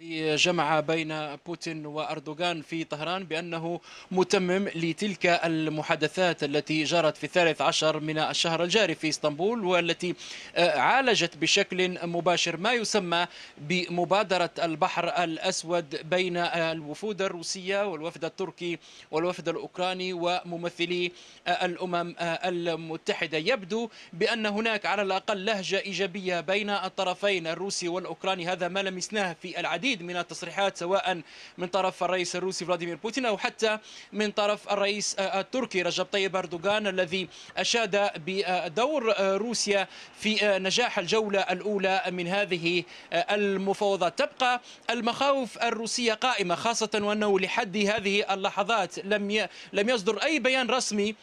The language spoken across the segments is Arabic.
الذي جمع بين بوتين واردوغان في طهران بانه متمم لتلك المحادثات التي جرت في الثالث عشر من الشهر الجاري في اسطنبول والتي آه، عالجت بشكل مباشر ما يسمى بمبادره البحر الاسود بين آه، الوفود الروسيه والوفد التركي والوفد الاوكراني وممثلي آه، الامم المتحده يبدو بان هناك على الاقل لهجه ايجابيه بين الطرفين الروسي والاوكراني هذا ما لمسناه في العديد العديد من التصريحات سواء من طرف الرئيس الروسي فلاديمير بوتين أو حتى من طرف الرئيس آه، آه، التركي رجب طيب أردوغان الذي أشاد بدور آه، روسيا في نجاح الجولة الأولى من هذه المفاوضات تبقى المخاوف الروسية قائمة خاصة وأنه لحد هذه اللحظات لم لم يصدر أي بيان رسمي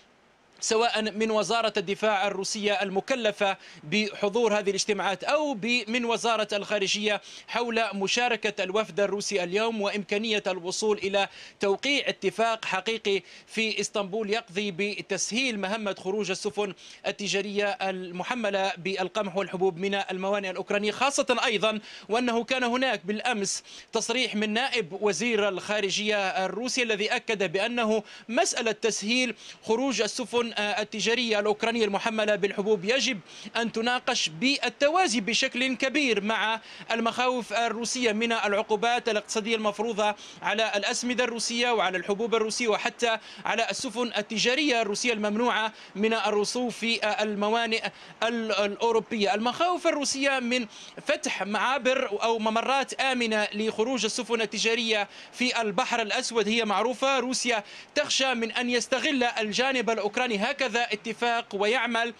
سواء من وزارة الدفاع الروسية المكلفة بحضور هذه الاجتماعات أو من وزارة الخارجية حول مشاركة الوفد الروسي اليوم وإمكانية الوصول إلى توقيع اتفاق حقيقي في إسطنبول يقضي بتسهيل مهمة خروج السفن التجارية المحملة بالقمح والحبوب من الموانئ الأوكرانية خاصة أيضا وأنه كان هناك بالأمس تصريح من نائب وزير الخارجية الروسي الذي أكد بأنه مسألة تسهيل خروج السفن آه، التجارية الأوكرانية المحملة بالحبوب يجب أن تناقش بالتوازي بشكل كبير مع المخاوف الروسية من العقوبات الاقتصادية المفروضة على الأسمدة الروسية وعلى الحبوب الروسية وحتى على السفن التجارية الروسية الممنوعة من الرسوب في الموانئ الأوروبية المخاوف الروسية من فتح معابر أو ممرات آمنة لخروج السفن التجارية في البحر الأسود هي معروفة روسيا تخشى من أن يستغل الجانب الأوكراني هكذا اتفاق ويعمل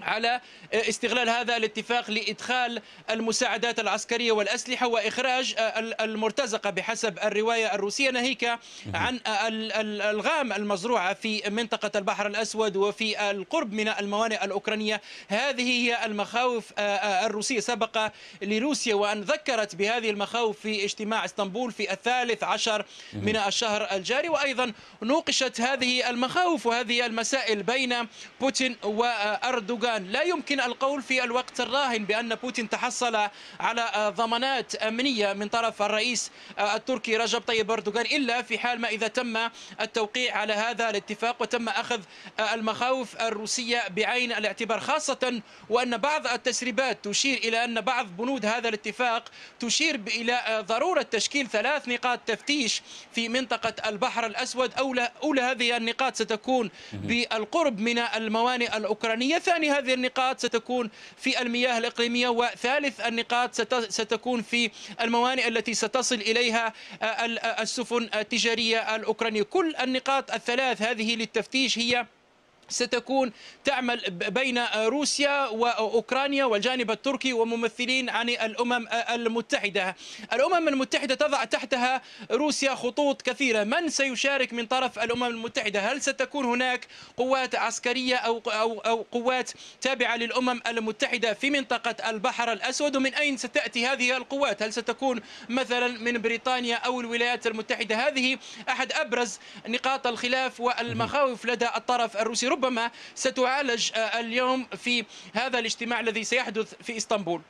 على استغلال هذا الاتفاق لادخال المساعدات العسكريه والاسلحه واخراج المرتزقه بحسب الروايه الروسيه ناهيك عن الغام المزروعه في منطقه البحر الاسود وفي القرب من الموانئ الاوكرانيه هذه هي المخاوف آه، آه، الروسيه سبق لروسيا وان ذكرت بهذه المخاوف في اجتماع اسطنبول في الثالث عشر من الشهر الجاري وايضا نوقشت هذه المخاوف وهذه المسائل بين بوتين واردوغان أردوغان لا يمكن القول في الوقت الراهن بأن بوتين تحصل على ضمانات أمنية من طرف الرئيس التركي رجب طيب أردوغان إلا في حال ما إذا تم التوقيع على هذا الاتفاق وتم أخذ المخاوف الروسية بعين الاعتبار خاصة وأن بعض التسريبات تشير إلى أن بعض بنود هذا الاتفاق تشير إلى ضرورة تشكيل ثلاث نقاط تفتيش في منطقة البحر الأسود أولى, أولى هذه النقاط ستكون بالقرب من الموانئ الأوكرانية ثانيها هذه النقاط ستكون في المياه الإقليمية وثالث النقاط ستكون في الموانئ التي ستصل إليها آه، السفن التجارية الأوكرانية كل النقاط الثلاث هذه للتفتيش هي ستكون تعمل بين آه، روسيا واوكرانيا والجانب التركي وممثلين عن الامم آه، المتحده. الامم المتحده تضع تحتها روسيا خطوط كثيره، من سيشارك من طرف الامم المتحده؟ هل ستكون هناك قوات عسكريه او او او قوات تابعه للامم المتحده في منطقه البحر الاسود؟ ومن اين ستاتي هذه القوات؟ هل ستكون مثلا من بريطانيا او الولايات المتحده؟ هذه احد ابرز نقاط الخلاف والمخاوف لدى الطرف الروسي. ربما ستعالج آه, اليوم في هذا الاجتماع الذي سيحدث في اسطنبول